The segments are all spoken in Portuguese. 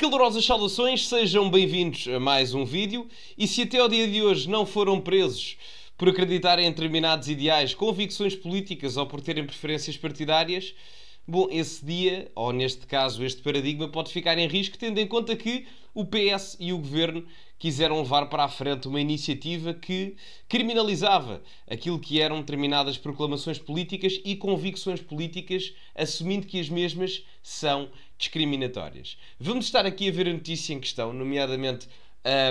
Calorosas saudações, sejam bem-vindos a mais um vídeo. E se até ao dia de hoje não foram presos por acreditarem em determinados ideais, convicções políticas ou por terem preferências partidárias, bom, esse dia, ou neste caso este paradigma, pode ficar em risco, tendo em conta que o PS e o governo quiseram levar para a frente uma iniciativa que criminalizava aquilo que eram determinadas proclamações políticas e convicções políticas, assumindo que as mesmas são discriminatórias. Vamos estar aqui a ver a notícia em questão, nomeadamente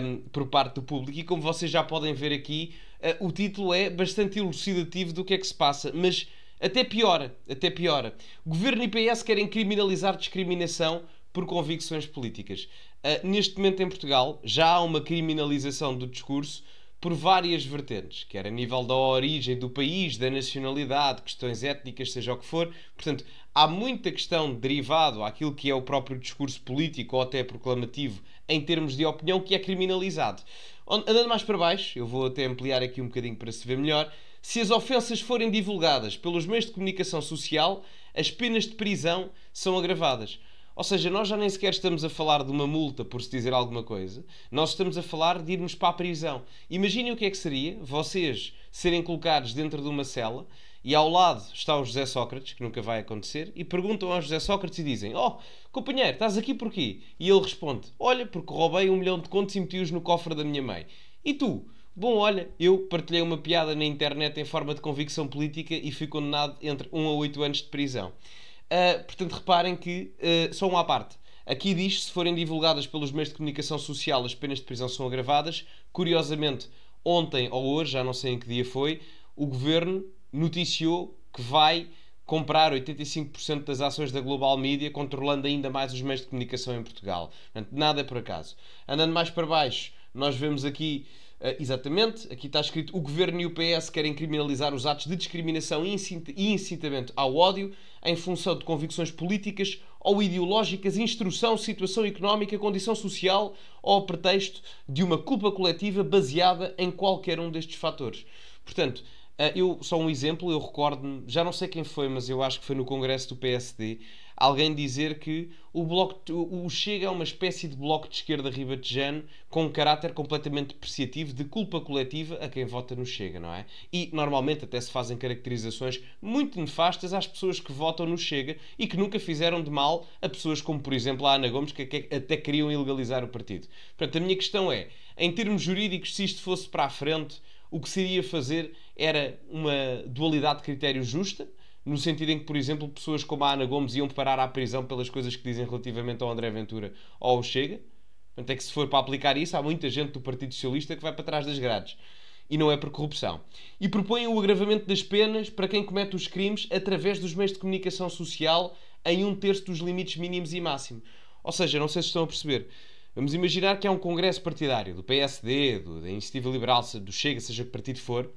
um, por parte do público, e como vocês já podem ver aqui, uh, o título é bastante elucidativo do que é que se passa, mas até piora, até piora. O governo e PS querem criminalizar discriminação por convicções políticas. Uh, neste momento em Portugal já há uma criminalização do discurso por várias vertentes, quer a nível da origem do país, da nacionalidade, questões étnicas, seja o que for. Portanto, há muita questão derivada àquilo que é o próprio discurso político ou até proclamativo em termos de opinião que é criminalizado. Andando mais para baixo, eu vou até ampliar aqui um bocadinho para se ver melhor. Se as ofensas forem divulgadas pelos meios de comunicação social, as penas de prisão são agravadas. Ou seja, nós já nem sequer estamos a falar de uma multa por se dizer alguma coisa, nós estamos a falar de irmos para a prisão. Imaginem o que é que seria vocês serem colocados dentro de uma cela e ao lado está o José Sócrates, que nunca vai acontecer, e perguntam ao José Sócrates e dizem: Oh, companheiro, estás aqui porquê? E ele responde: Olha, porque roubei um milhão de contos e meti-os no cofre da minha mãe. E tu? Bom, olha, eu partilhei uma piada na internet em forma de convicção política e fui condenado entre 1 a 8 anos de prisão. Uh, portanto, reparem que, uh, só uma à parte, aqui diz se forem divulgadas pelos meios de comunicação social as penas de prisão são agravadas. Curiosamente, ontem ou hoje, já não sei em que dia foi, o governo noticiou que vai comprar 85% das ações da Global Media, controlando ainda mais os meios de comunicação em Portugal. Portanto, nada é por acaso. Andando mais para baixo, nós vemos aqui ah, exatamente, aqui está escrito: o governo e o PS querem criminalizar os atos de discriminação e incitamento ao ódio em função de convicções políticas ou ideológicas, instrução, situação económica, condição social ou pretexto de uma culpa coletiva baseada em qualquer um destes fatores. Portanto, ah, eu só um exemplo, eu recordo-me, já não sei quem foi, mas eu acho que foi no congresso do PSD alguém dizer que o, bloco, o Chega é uma espécie de bloco de esquerda ribatejano com um caráter completamente depreciativo de culpa coletiva a quem vota no Chega, não é? E normalmente até se fazem caracterizações muito nefastas às pessoas que votam no Chega e que nunca fizeram de mal a pessoas como, por exemplo, a Ana Gomes, que até queriam ilegalizar o partido. Portanto, a minha questão é, em termos jurídicos, se isto fosse para a frente, o que seria fazer era uma dualidade de critérios justa, no sentido em que, por exemplo, pessoas como a Ana Gomes iam parar à prisão pelas coisas que dizem relativamente ao André Ventura ou ao Chega. Portanto, é que se for para aplicar isso, há muita gente do Partido Socialista que vai para trás das grades. E não é por corrupção. E propõem o agravamento das penas para quem comete os crimes através dos meios de comunicação social em um terço dos limites mínimos e máximo. Ou seja, não sei se estão a perceber. Vamos imaginar que há um congresso partidário do PSD, do, da Iniciativa Liberal, do Chega, seja que partido for,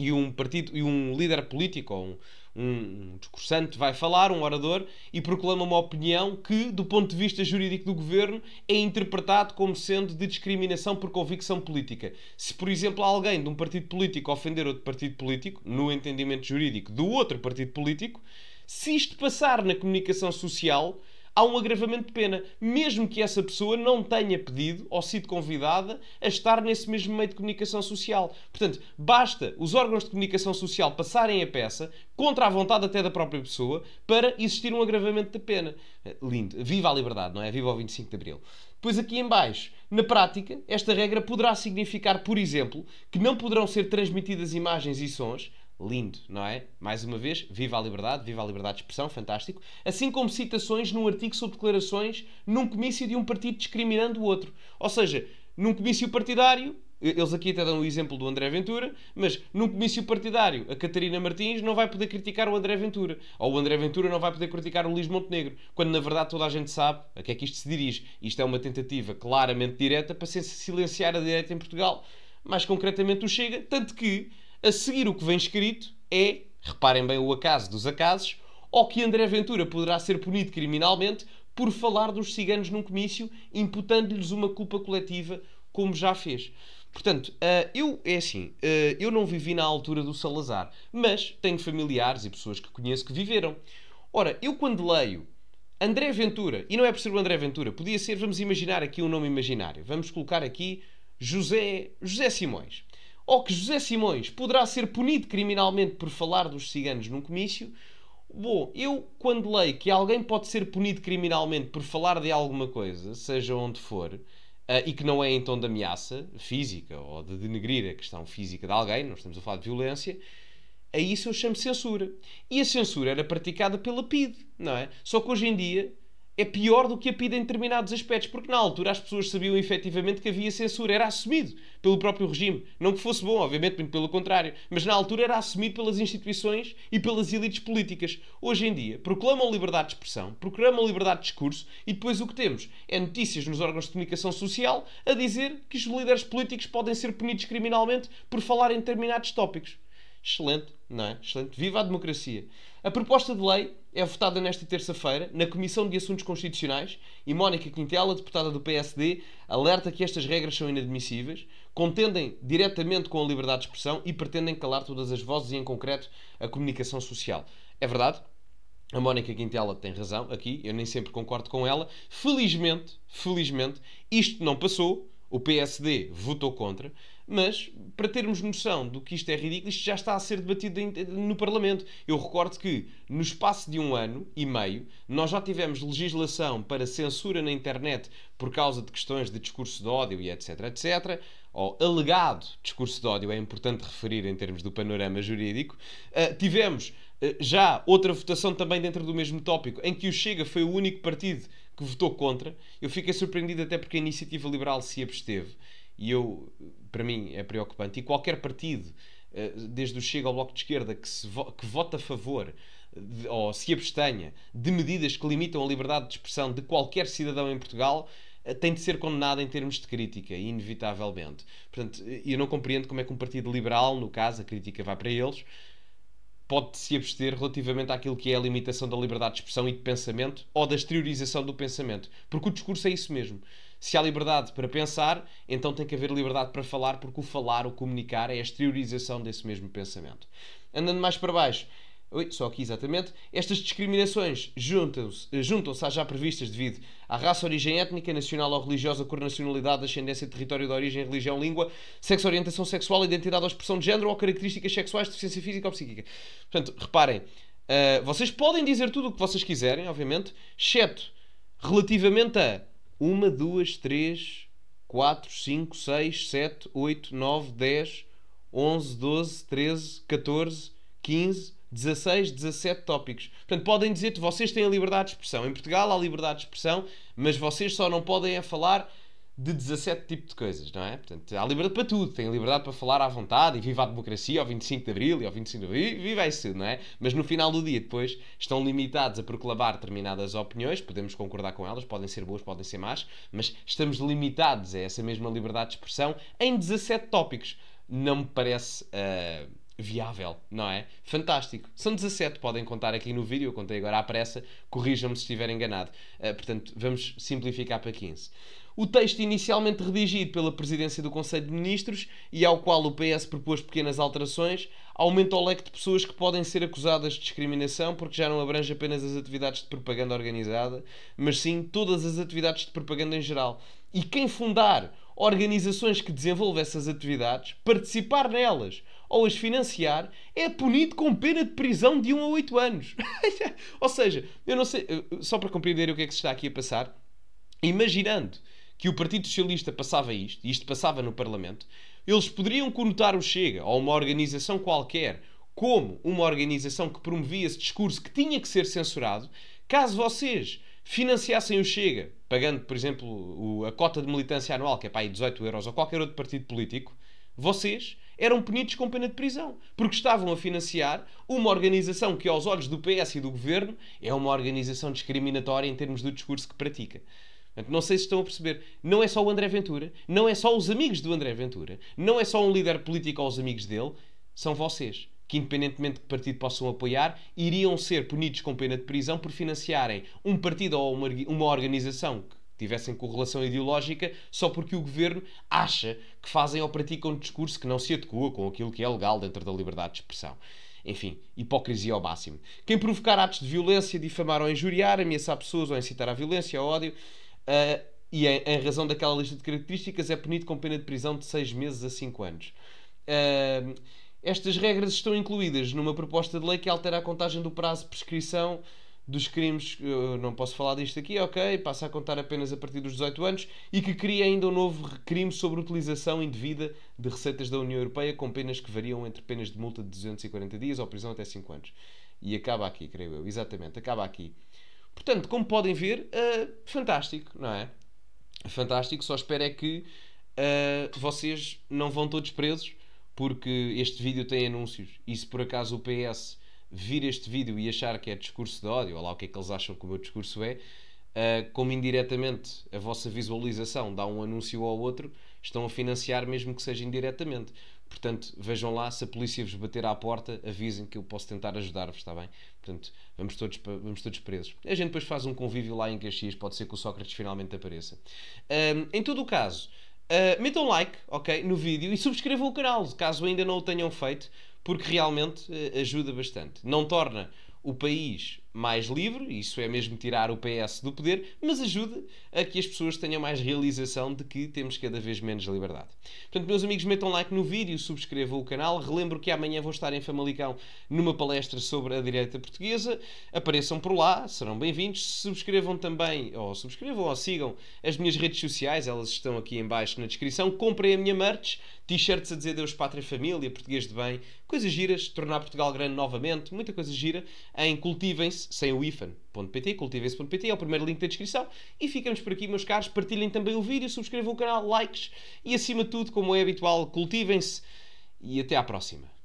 e um partido e um líder político ou um, um, discursante vai falar, um orador e proclama uma opinião que, do ponto de vista jurídico do governo, é interpretado como sendo de discriminação por convicção política. Se, por exemplo, alguém de um partido político ofender outro partido político, no entendimento jurídico do outro partido político, se isto passar na comunicação social, há um agravamento de pena, mesmo que essa pessoa não tenha pedido ou sido convidada a estar nesse mesmo meio de comunicação social. Portanto, basta os órgãos de comunicação social passarem a peça, contra a vontade até da própria pessoa, para existir um agravamento de pena. Lindo. Viva a liberdade, não é? Viva o 25 de Abril. Pois aqui em baixo, na prática, esta regra poderá significar, por exemplo, que não poderão ser transmitidas imagens e sons lindo, não é? Mais uma vez, viva a liberdade, viva a liberdade de expressão, fantástico. Assim como citações num artigo sobre declarações num comício de um partido discriminando o outro. Ou seja, num comício partidário, eles aqui até dão o exemplo do André Ventura, mas num comício partidário, a Catarina Martins não vai poder criticar o André Ventura. Ou o André Ventura não vai poder criticar o Luís Montenegro. Quando na verdade toda a gente sabe a que é que isto se dirige. Isto é uma tentativa claramente direta para se silenciar a direita em Portugal. Mais concretamente o Chega, tanto que a seguir, o que vem escrito é, reparem bem o acaso dos acasos, ou que André Ventura poderá ser punido criminalmente por falar dos ciganos num comício, imputando-lhes uma culpa coletiva, como já fez. Portanto, eh, eu, é assim, eh, eu não vivi na altura do Salazar, mas tenho familiares e pessoas que conheço que viveram. Ora, eu quando leio André Ventura, e não é por ser o André Ventura, podia ser, vamos imaginar aqui um nome imaginário, vamos colocar aqui José, José Simões ou que José Simões poderá ser punido criminalmente por falar dos ciganos num comício. Bom, eu quando leio que alguém pode ser punido criminalmente por falar de alguma coisa, seja onde for, eh, e que não é em tom de ameaça física ou de denegrir a questão física de alguém, nós estamos a falar de violência, a isso eu chamo censura. E a censura era praticada pela PIDE, não é? Só que hoje em dia é pior do que a PIDE em determinados aspectos, porque na altura as pessoas sabiam efetivamente que havia censura, era assumido pelo próprio regime. Não que fosse bom, obviamente, muito pelo contrário, mas na altura era assumido pelas instituições e pelas elites políticas. Hoje em dia, proclamam liberdade de expressão, proclamam liberdade de discurso e depois o que temos é notícias nos órgãos de comunicação social a dizer que os líderes políticos podem ser punidos criminalmente por falar em determinados tópicos. Excelente, não é? Excelente. Viva a democracia! A proposta de lei é votada nesta terça-feira na Comissão de Assuntos Constitucionais e Mónica Quintela, deputada do PSD, alerta que estas regras são inadmissíveis, contendem diretamente com a liberdade de expressão e pretendem calar todas as vozes e, em concreto, a comunicação social. É verdade, a Mónica Quintela tem razão aqui, eu nem sempre concordo com ela. Felizmente, felizmente, isto não passou o PSD votou contra, mas para termos noção do que isto é ridículo, isto já está a ser debatido no Parlamento. Eu recordo que, no espaço de um ano e meio, nós já tivemos legislação para censura na internet por causa de questões de discurso de ódio e etc, etc, ou alegado discurso de ódio, é importante referir em termos do panorama jurídico. Uh, tivemos uh, já outra votação também dentro do mesmo tópico, em que o Chega foi o único partido que votou contra. Eu fiquei surpreendido até porque a iniciativa liberal se absteve. E eu, para mim, é preocupante. E qualquer partido, eh, desde o Chega ao Bloco de Esquerda, que, se vo que vota a favor de, ou se abstenha de medidas que limitam a liberdade de expressão de qualquer cidadão em Portugal, eh, tem de ser condenado em termos de crítica, inevitavelmente. Portanto, eh, eu não compreendo como é que um partido liberal, no caso, a crítica vai para eles, pode se abster relativamente àquilo que é a limitação da liberdade de expressão e de pensamento ou da exteriorização do pensamento. Porque o discurso é isso mesmo. Se há liberdade para pensar, então tem que haver liberdade para falar, porque o falar, o comunicar, é a exteriorização desse mesmo pensamento. Andando mais para baixo, Oi, só aqui exatamente. Estas discriminações juntam-se eh, juntam às já previstas devido à raça, origem étnica, nacional ou religiosa, cor, nacionalidade, ascendência, território de origem, religião, língua, sexo, orientação sexual, identidade ou expressão de género ou características sexuais, deficiência física ou psíquica. Portanto, reparem, uh, vocês podem dizer tudo o que vocês quiserem, obviamente, exceto relativamente a 1, 2, 3, 4, 5, 6, 7, 8, 9, 10, 11, 12, 13, 14, 15. 16, 17 tópicos. Portanto, podem dizer-te, vocês têm a liberdade de expressão. Em Portugal há liberdade de expressão, mas vocês só não podem é falar de 17 tipos de coisas, não é? Portanto, há liberdade para tudo. Tem liberdade para falar à vontade e viva a democracia ao 25 de Abril e ao 25 de Abril viva isso não é? Mas no final do dia, depois, estão limitados a proclamar determinadas opiniões. Podemos concordar com elas, podem ser boas, podem ser más, mas estamos limitados a essa mesma liberdade de expressão em 17 tópicos. Não me parece... Uh viável, não é? Fantástico. São 17, podem contar aqui no vídeo, eu contei agora à pressa, corrijam-me se estiver enganado. Uh, portanto, vamos simplificar para 15. O texto inicialmente redigido pela Presidência do Conselho de Ministros e ao qual o PS propôs pequenas alterações, aumenta o leque de pessoas que podem ser acusadas de discriminação porque já não abrange apenas as atividades de propaganda organizada, mas sim todas as atividades de propaganda em geral. E quem fundar organizações que desenvolvem essas atividades, participar nelas ou as financiar, é punido com pena de prisão de 1 a 8 anos. ou seja, eu não sei, só para compreender o que é que se está aqui a passar, imaginando que o Partido Socialista passava isto, e isto passava no Parlamento, eles poderiam conotar o Chega ou uma organização qualquer como uma organização que promovia esse discurso que tinha que ser censurado, caso vocês financiassem o Chega, pagando, por exemplo, o, a cota de militância anual, que é para aí 18 euros, ou qualquer outro partido político, vocês eram punidos com pena de prisão, porque estavam a financiar uma organização que, aos olhos do PS e do governo, é uma organização discriminatória em termos do discurso que pratica. não sei se estão a perceber. Não é só o André Ventura, não é só os amigos do André Ventura, não é só um líder político aos amigos dele, são vocês, que independentemente de que partido possam apoiar, iriam ser punidos com pena de prisão por financiarem um partido ou uma organização que tivessem correlação ideológica só porque o governo acha que fazem ou praticam um discurso que não se adequa com aquilo que é legal dentro da liberdade de expressão. Enfim, hipocrisia ao máximo. Quem provocar atos de violência, difamar ou injuriar, ameaçar pessoas ou incitar à violência, ao ódio, uh, e em, em, razão daquela lista de características, é punido com pena de prisão de 6 meses a 5 anos. Uh, estas regras estão incluídas numa proposta de lei que altera a contagem do prazo de prescrição dos crimes, não posso falar disto aqui, ok, passa a contar apenas a partir dos 18 anos, e que cria ainda um novo crime sobre utilização indevida de receitas da União Europeia, com penas que variam entre penas de multa de 240 dias ou prisão até 5 anos. E acaba aqui, creio eu, exatamente, acaba aqui. Portanto, como podem ver, uh, fantástico, não é? Fantástico, só espero é que uh, vocês não vão todos presos, porque este vídeo tem anúncios, e se por acaso o PS vir este vídeo e achar que é discurso de ódio, ou lá o que é que eles acham que o meu discurso é, uh, como indiretamente a vossa visualização dá um anúncio ao outro, estão a financiar mesmo que seja indiretamente. Portanto, vejam lá, se a polícia vos bater à porta, avisem que eu posso tentar ajudar-vos, está bem? Portanto, vamos todos, vamos todos presos. A gente depois faz um convívio lá em Caxias, pode ser que o Sócrates finalmente apareça. Um, ah, em todo o caso, uh, metam like, ok, no vídeo e subscrevam o canal, caso ainda não o tenham feito porque realmente eh, ajuda bastante. Não torna o país mais livre, isso é mesmo tirar o PS do poder, mas ajude a que as pessoas tenham mais realização de que temos cada vez menos liberdade. Portanto, meus amigos, metam like no vídeo, subscrevam o canal, relembro que amanhã vou estar em Famalicão numa palestra sobre a direita portuguesa, apareçam por lá, serão bem-vindos, subscrevam também, ou subscrevam ou sigam as minhas redes sociais, elas estão aqui em baixo na descrição, comprem a minha merch, t-shirts a dizer Deus, Pátria, e Família, Português de Bem, coisas giras, tornar Portugal grande novamente, muita coisa gira, em cultivem-se, sem o ifan.pt, cultivem-se.pt é o primeiro link da descrição. E ficamos por aqui, meus caros. Partilhem também o vídeo, subscrevam o canal, likes e acima de tudo, como é habitual, cultivem-se e até à próxima.